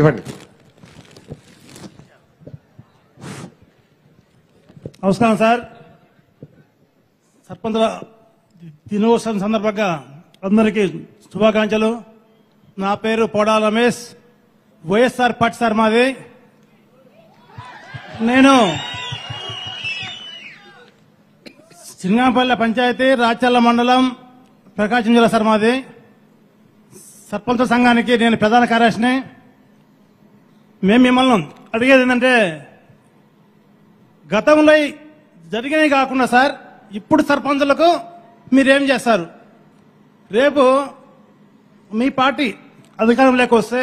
ఇవ్వండి నమస్కారం సార్ సర్పంచ్ దినోత్సవం సందర్భంగా అందరికీ శుభాకాంక్షలు నా పేరు పోడా రమేష్ వైఎస్ఆర్ పట్ సార్ మాది నేను సింగాపల్లె పంచాయతీ రాచల్ల మండలం ప్రకాశం జిల్లా సార్ మాది సర్పంచ్ సంఘానికి నేను ప్రధాన కార్యదర్శిని మేము మిమ్మల్ని అడిగేది ఏంటంటే గతంలో జరిగినవి కాకుండా సార్ ఇప్పుడు సర్పంచులకు మీరేం చేస్తారు రేపు మీ పార్టీ లేక వస్తే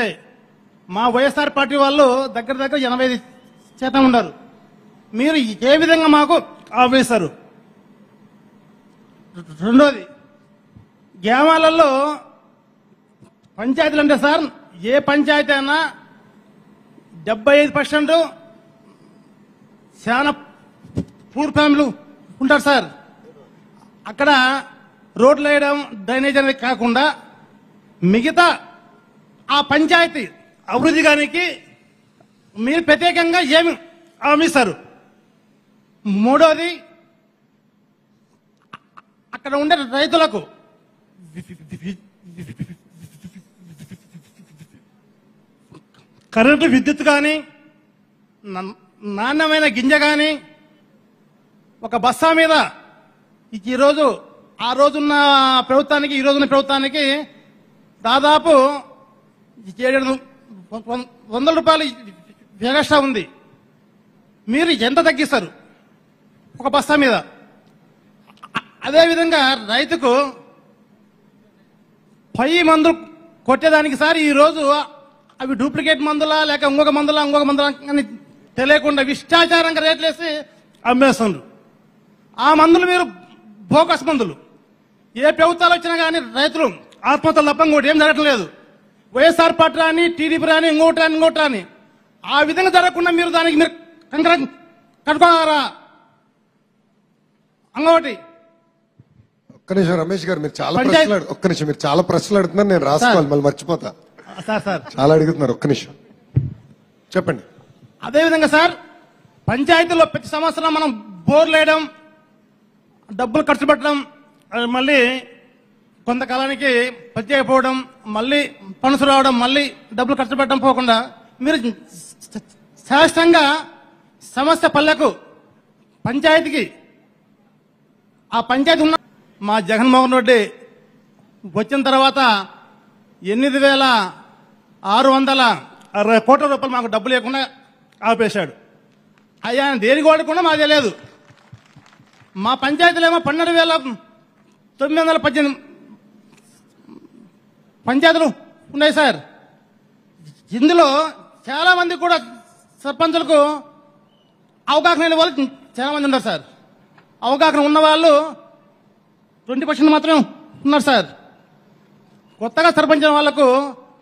మా వైఎస్ఆర్ పార్టీ వాళ్ళు దగ్గర దగ్గర ఎనభై ఐదు శాతం ఉండరు మీరు ఏ విధంగా మాకు ఆపేస్తారు రెండోది గ్రామాలలో పంచాయతీలు అంటే సార్ ఏ పంచాయతీ అయినా డెబ్బై ఐదు పర్సెంట్ చాలా పూర్ ఫ్యామిలీ ఉంటారు సార్ అక్కడ రోడ్లు వేయడం డ్రైనేజ్ అనేది కాకుండా మిగతా ఆ పంచాయతీ అభివృద్ధి గానికి మీరు ప్రత్యేకంగా ఏమి హామీస్తారు మూడోది అక్కడ ఉండే రైతులకు కరెంటు విద్యుత్ కానీ నాణ్యమైన గింజ కానీ ఒక బస్సా మీద ఈరోజు ఆ రోజున్న ప్రభుత్వానికి ఈ రోజున్న ప్రభుత్వానికి దాదాపు ఏడు వందల రూపాయలు వ్యవస్థ ఉంది మీరు ఎంత తగ్గిస్తారు ఒక బస్తా మీద అదేవిధంగా రైతుకు పై మందు కొట్టేదానికి సార్ ఈరోజు అవి డూప్లికేట్ మందులా లేక ఇంకొక మందులా ఇంకొక మందులా అని తెలియకుండా విష్టాచారంగా రేట్లేసి అమ్మేస్తున్నారు ఆ మందులు మీరు బోకస్ మందులు ఏ ప్రభుత్వాలు వచ్చినా కానీ రైతులు ఆత్మహత్యలు తప్ప ఇంకోటి ఏం జరగట్లేదు వైఎస్ఆర్ పార్టీ రాని టీడీపీ రాని ఇంకోటి రాని ఇంకోటి రాని ఆ విధంగా జరగకుండా మీరు దానికి మీరు కంకర కట్టుకోగలరా అంగోటి ఒక్క నిమిషం రమేష్ గారు మీరు చాలా ప్రశ్నలు ఒక్క నిమిషం మీరు చాలా ప్రశ్నలు అడుగుతున్నారు నేను రాసుకోవాలి మళ్ళీ మర్చిపోతా సార్ సార్ చాలా అడుగుతున్నారు ఒక్క నిమిషం చెప్పండి అదేవిధంగా సార్ పంచాయతీలో ప్రతి సంవత్సరం మనం బోర్లు వేయడం డబ్బులు ఖర్చు పెట్టడం మళ్ళీ కొంతకాలానికి పత్తి అయిపోవడం మళ్ళీ పనుసు రావడం మళ్ళీ డబ్బులు ఖర్చు పెట్టడం పోకుండా మీరు శాశ్వతంగా సమస్య పల్లెకు పంచాయతీకి ఆ పంచాయతీ ఉన్న మా జగన్మోహన్ రెడ్డి వచ్చిన తర్వాత ఎనిమిది వేల ఆరు వందల అరవై కోట్ల రూపాయలు మాకు డబ్బు లేకుండా ఆపేశాడు అయ్యా దేనికి వాడుకున్నా మాకు తెలియదు మా పంచాయతీలో ఏమో పన్నెండు వేల తొమ్మిది వందల పద్దెనిమిది పంచాయతీలు ఉన్నాయి సార్ ఇందులో చాలా మంది కూడా సర్పంచులకు అవగాహన లేని వాళ్ళు చాలా మంది ఉన్నారు సార్ అవగాహన ఉన్న వాళ్ళు ట్వంటీ పర్సెంట్ మాత్రమే ఉన్నారు సార్ కొత్తగా సర్పంచిన వాళ్ళకు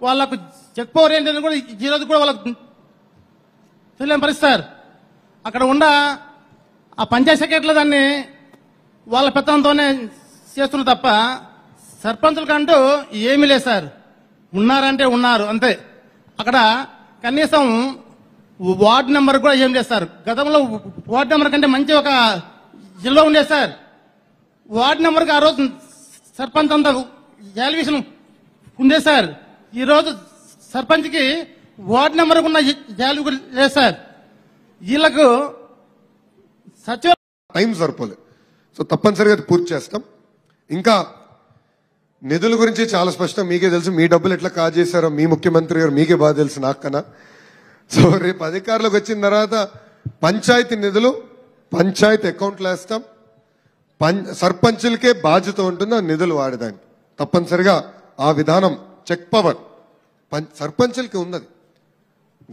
వాళ్ళకు చెక్ పవర్ ఏంటని కూడా ఈరోజు కూడా వాళ్ళకు తెలియని పరిస్థితి అక్కడ ఉన్న ఆ పంచాయత్ సెక్రటరీలు దాన్ని వాళ్ళ పెత్తంతోనే చేస్తున్న తప్ప కంటూ ఏమీ లేదు సార్ ఉన్నారంటే ఉన్నారు అంతే అక్కడ కనీసం వార్డ్ నెంబర్ కూడా ఏం లేదు సార్ గతంలో వార్డ్ నెంబర్ కంటే మంచి ఒక జిల్లా ఉండేది సార్ వార్డ్ నెంబర్కి ఆ రోజు సర్పంచ్ అంతా ఎలివేషన్ ఉండే సార్ ఈరోజు సర్పంచ్కి వార్డు నెంబర్ ఉన్న జాలు లేదు సార్ వీళ్ళకు సచివ టైం సరిపోలే సో తప్పనిసరిగా అది పూర్తి చేస్తాం ఇంకా నిధుల గురించి చాలా స్పష్టం మీకే తెలుసు మీ డబ్బులు ఎట్లా కాజేశారో మీ ముఖ్యమంత్రి గారు మీకే బాగా తెలుసు కన్నా సో రేపు అధికారులకు వచ్చిన తర్వాత పంచాయతీ నిధులు పంచాయతీ అకౌంట్లో వేస్తాం పం సర్పంచులకే బాధ్యత ఉంటుంది ఆ నిధులు వాడేదానికి తప్పనిసరిగా ఆ విధానం చెక్ పవర్ సర్పంచులకి ఉన్నది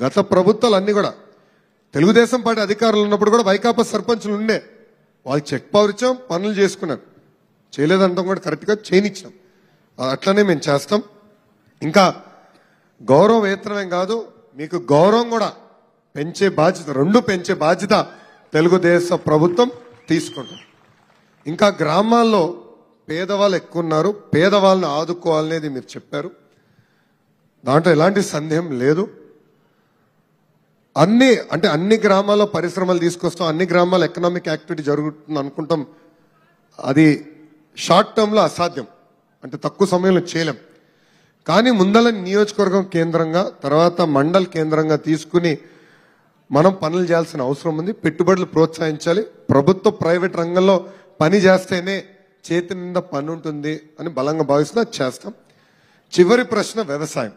గత ప్రభుత్వాలు అన్నీ కూడా తెలుగుదేశం పార్టీ అధికారులు ఉన్నప్పుడు కూడా వైకాపా సర్పంచులు ఉండే వాళ్ళు చెక్ పవర్ ఇచ్చాం పనులు చేసుకున్నారు చేయలేదంటాం కూడా కరెక్ట్గా చేయనిచ్చాం అట్లనే మేము చేస్తాం ఇంకా గౌరవ వేతనమే కాదు మీకు గౌరవం కూడా పెంచే బాధ్యత రెండు పెంచే బాధ్యత తెలుగుదేశం ప్రభుత్వం తీసుకుంటుంది ఇంకా గ్రామాల్లో పేదవాళ్ళు ఎక్కువ ఉన్నారు పేదవాళ్ళని ఆదుకోవాలనేది మీరు చెప్పారు దాంట్లో ఎలాంటి సందేహం లేదు అన్ని అంటే అన్ని గ్రామాల్లో పరిశ్రమలు తీసుకొస్తాం అన్ని గ్రామాల ఎకనామిక్ యాక్టివిటీ జరుగుతుంది అనుకుంటాం అది షార్ట్ టర్మ్లో అసాధ్యం అంటే తక్కువ సమయంలో చేయలేం కానీ ముందల నియోజకవర్గం కేంద్రంగా తర్వాత మండల్ కేంద్రంగా తీసుకుని మనం పనులు చేయాల్సిన అవసరం ఉంది పెట్టుబడులు ప్రోత్సహించాలి ప్రభుత్వ ప్రైవేట్ రంగంలో పని చేస్తేనే చేతి నిండా పని ఉంటుంది అని బలంగా భావిస్తున్నా చేస్తాం చివరి ప్రశ్న వ్యవసాయం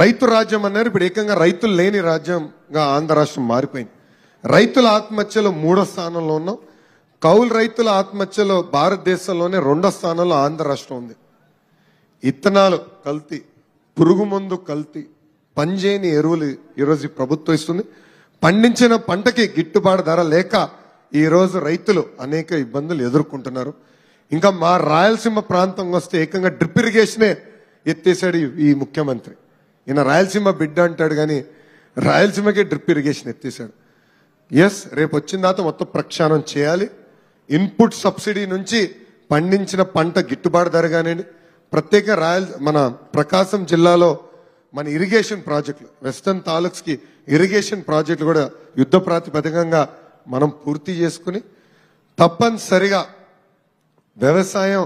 రైతు రాజ్యం అన్నారు ఇప్పుడు ఏకంగా రైతులు లేని రాజ్యంగా ఆంధ్ర రాష్ట్రం మారిపోయింది రైతుల ఆత్మహత్యలో మూడో స్థానంలో ఉన్నాం కౌలు రైతుల ఆత్మహత్యలో భారతదేశంలోనే రెండో స్థానంలో ఆంధ్ర రాష్ట్రం ఉంది ఇత్తనాలు కల్తీ పురుగు మందు కల్తీ పంజేని ఎరువులు ఈరోజు ప్రభుత్వం ఇస్తుంది పండించిన పంటకి గిట్టుబాటు ధర లేక ఈరోజు రైతులు అనేక ఇబ్బందులు ఎదుర్కొంటున్నారు ఇంకా మా రాయలసీమ ప్రాంతం వస్తే ఏకంగా డ్రిప్ ఇరిగేషనే ఎత్తేసాడు ఈ ముఖ్యమంత్రి ఈయన రాయలసీమ బిడ్డ అంటాడు కానీ రాయలసీమకే డ్రిప్ ఇరిగేషన్ ఎత్తేసాడు ఎస్ రేపు వచ్చిన తర్వాత మొత్తం ప్రక్షాళన చేయాలి ఇన్పుట్ సబ్సిడీ నుంచి పండించిన పంట గిట్టుబాటు ధర కానివ్వండి ప్రత్యేక రాయల్ మన ప్రకాశం జిల్లాలో మన ఇరిగేషన్ ప్రాజెక్టులు వెస్టర్న్ తాలూక్స్కి ఇరిగేషన్ ప్రాజెక్టులు కూడా యుద్ధ ప్రాతిపదికంగా మనం పూర్తి చేసుకుని తప్పనిసరిగా వ్యవసాయం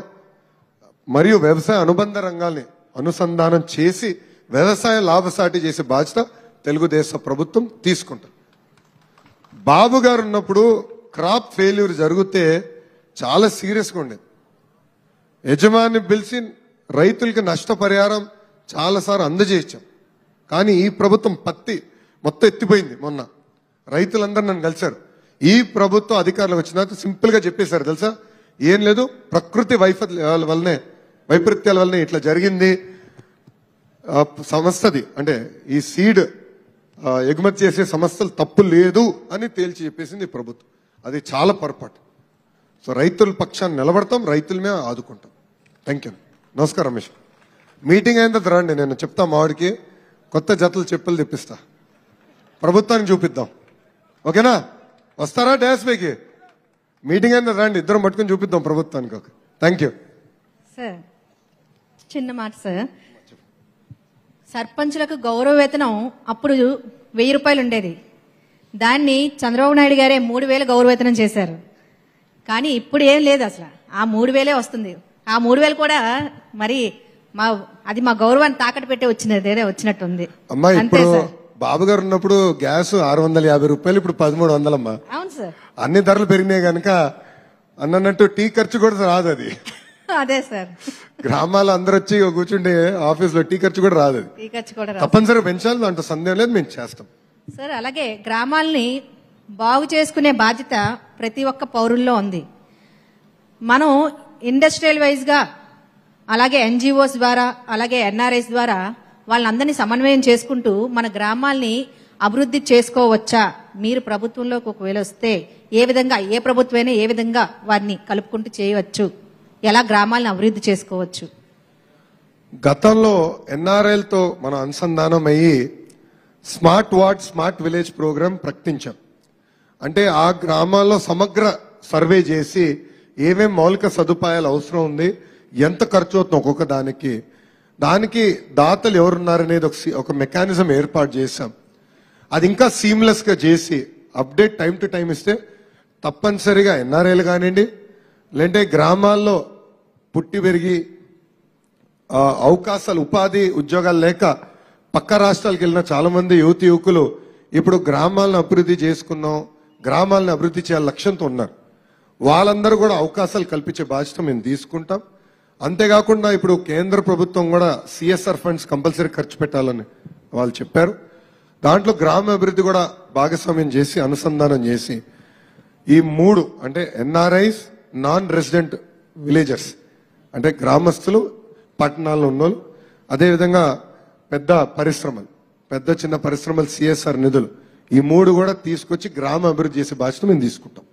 మరియు వ్యవసాయ అనుబంధ రంగాల్ని అనుసంధానం చేసి వ్యవసాయ లాభసాటి చేసే బాధ్యత తెలుగుదేశ ప్రభుత్వం తీసుకుంటుంది బాబు గారు ఉన్నప్పుడు క్రాప్ ఫెయిల్యూర్ జరిగితే చాలా సీరియస్గా ఉండేది యజమాని పిలిచి రైతులకి నష్టపరిహారం చాలాసార్లు అందజేయించాం కానీ ఈ ప్రభుత్వం పత్తి మొత్తం ఎత్తిపోయింది మొన్న రైతులందరూ నన్ను కలిశారు ఈ ప్రభుత్వం అధికారులకు వచ్చినాక సింపుల్గా చెప్పేశారు తెలుసా ఏం లేదు ప్రకృతి వైఫల్యాల వల్లనే వైపరీత్యాల వల్లనే ఇట్లా జరిగింది సంస్థది అంటే ఈ సీడ్ ఎగుమతి చేసే సంస్థలు తప్పు లేదు అని తేల్చి చెప్పేసింది ప్రభుత్వం అది చాలా పొరపాటు సో రైతుల పక్షాన్ని నిలబడతాం రైతులమే ఆదుకుంటాం థ్యాంక్ యూ నమస్కారం రమేష్ మీటింగ్ అయిన తర్వాత రండి నేను చెప్తా మావాడికి కొత్త జతలు చెప్పులు తెప్పిస్తా ప్రభుత్వానికి చూపిద్దాం ఓకేనా వస్తారా డ్యాన్స్ పైకి మీటింగ్ అయిన రండి ఇద్దరం పట్టుకుని చూపిద్దాం ప్రభుత్వానికి థ్యాంక్ యూ చిన్న మాట సార్ సర్పంచులకు గౌరవ వేతనం అప్పుడు వెయ్యి రూపాయలు ఉండేది దాన్ని చంద్రబాబు నాయుడు గారే మూడు వేలు గౌరవ వేతనం చేశారు కానీ ఇప్పుడు ఏం లేదు అసలు ఆ మూడు వేలే వస్తుంది ఆ మూడు వేలు కూడా మరి మా అది మా గౌరవాన్ని తాకట్టు పెట్టే వచ్చినది వచ్చినట్టుంది అమ్మా అంతే బాబు గారు ఉన్నప్పుడు గ్యాస్ ఆరు వందల యాభై రూపాయలు ఇప్పుడు పదమూడు వందలమ్మా అవును సార్ అన్ని ధరలు పెరిగినాయి కనుక అన్నట్టు టీ ఖర్చు కూడా రాదు అది అదే సార్ గ్రామాలు అందరూ వచ్చి కూర్చుంటే ఆఫీస్ లో టీ ఖర్చు కూడా రాదు ఈ ఖర్చు కూడా పెంచాలి దాంట్లో సందేహం లేదు మేము చేస్తాం సార్ అలాగే గ్రామాల్ని బాగు చేసుకునే బాధ్యత ప్రతి ఒక్క పౌరుల్లో ఉంది మనం ఇండస్ట్రియల్ గా అలాగే ఎన్జిఓస్ ద్వారా అలాగే ఎన్ఆర్ఐస్ ద్వారా వాళ్ళందరినీ సమన్వయం చేసుకుంటూ మన గ్రామాల్ని అభివృద్ధి చేసుకోవచ్చా మీరు ప్రభుత్వంలోకి ఒకవేళ వస్తే ఏ విధంగా ఏ ప్రభుత్వమైనా ఏ విధంగా వారిని కలుపుకుంటూ చేయవచ్చు ఎలా గ్రామాలను అభివృద్ధి చేసుకోవచ్చు గతంలో తో మనం అనుసంధానం అయ్యి smart ward smart village program ప్రకటించాం అంటే ఆ గ్రామాల్లో సమగ్ర సర్వే చేసి ఏమేం మౌలిక సదుపాయాలు అవసరం ఉంది ఎంత ఖర్చు అవుతుంది ఒక్కొక్క దానికి దానికి దాతలు ఎవరున్నారనేది ఒక ఒక మెకానిజం ఏర్పాటు చేశాం అది ఇంకా సీమ్లెస్గా చేసి అప్డేట్ టైం టు టైం ఇస్తే తప్పనిసరిగా ఎన్ఆర్ఐలు కానివ్వండి లేదంటే గ్రామాల్లో పుట్టి పెరిగి అవకాశాలు ఉపాధి ఉద్యోగాలు లేక పక్క రాష్ట్రాలకు వెళ్ళిన చాలామంది యువతి యువకులు ఇప్పుడు గ్రామాలను అభివృద్ధి చేసుకున్నాం గ్రామాలను అభివృద్ధి చేయాలి లక్ష్యంతో ఉన్నారు వాళ్ళందరూ కూడా అవకాశాలు కల్పించే బాధ్యత మేము తీసుకుంటాం అంతేకాకుండా ఇప్పుడు కేంద్ర ప్రభుత్వం కూడా సిఎస్ఆర్ ఫండ్స్ కంపల్సరీ ఖర్చు పెట్టాలని వాళ్ళు చెప్పారు దాంట్లో గ్రామ అభివృద్ధి కూడా భాగస్వామ్యం చేసి అనుసంధానం చేసి ఈ మూడు అంటే ఎన్ఆర్ఐస్ నాన్ రెసిడెంట్ విలేజర్స్ అంటే గ్రామస్తులు పట్టణాల్లో ఉన్నోళ్ళు అదేవిధంగా పెద్ద పరిశ్రమలు పెద్ద చిన్న పరిశ్రమలు సిఎస్ఆర్ నిధులు ఈ మూడు కూడా తీసుకొచ్చి గ్రామ అభివృద్ధి చేసే బాధ్యత మేము తీసుకుంటాం